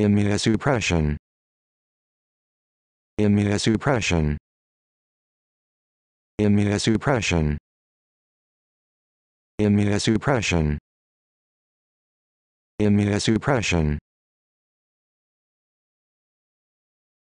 immunosuppression immunosuppression immunosuppression immunosuppression immunosuppression